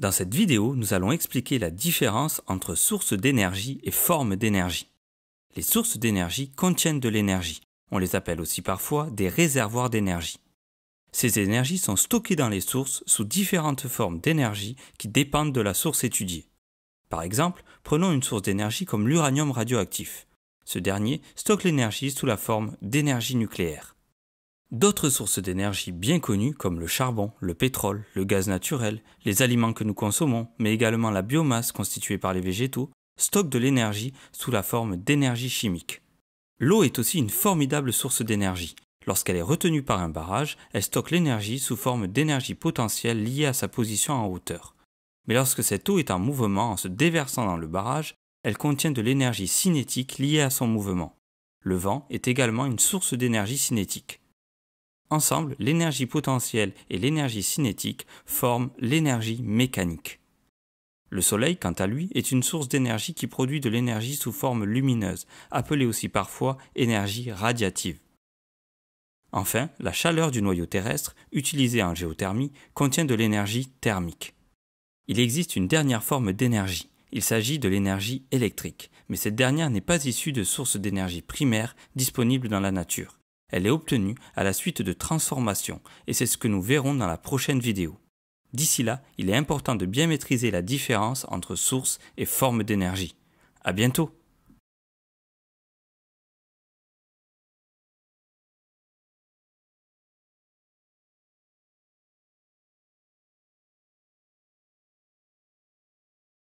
Dans cette vidéo, nous allons expliquer la différence entre sources d'énergie et formes d'énergie. Les sources d'énergie contiennent de l'énergie. On les appelle aussi parfois des réservoirs d'énergie. Ces énergies sont stockées dans les sources sous différentes formes d'énergie qui dépendent de la source étudiée. Par exemple, prenons une source d'énergie comme l'uranium radioactif. Ce dernier stocke l'énergie sous la forme d'énergie nucléaire. D'autres sources d'énergie bien connues comme le charbon, le pétrole, le gaz naturel, les aliments que nous consommons, mais également la biomasse constituée par les végétaux, stockent de l'énergie sous la forme d'énergie chimique. L'eau est aussi une formidable source d'énergie. Lorsqu'elle est retenue par un barrage, elle stocke l'énergie sous forme d'énergie potentielle liée à sa position en hauteur. Mais lorsque cette eau est en mouvement en se déversant dans le barrage, elle contient de l'énergie cinétique liée à son mouvement. Le vent est également une source d'énergie cinétique. Ensemble, l'énergie potentielle et l'énergie cinétique forment l'énergie mécanique. Le Soleil, quant à lui, est une source d'énergie qui produit de l'énergie sous forme lumineuse, appelée aussi parfois énergie radiative. Enfin, la chaleur du noyau terrestre, utilisée en géothermie, contient de l'énergie thermique. Il existe une dernière forme d'énergie, il s'agit de l'énergie électrique, mais cette dernière n'est pas issue de sources d'énergie primaires disponibles dans la nature. Elle est obtenue à la suite de transformations et c'est ce que nous verrons dans la prochaine vidéo. D'ici là, il est important de bien maîtriser la différence entre source et forme d'énergie. À bientôt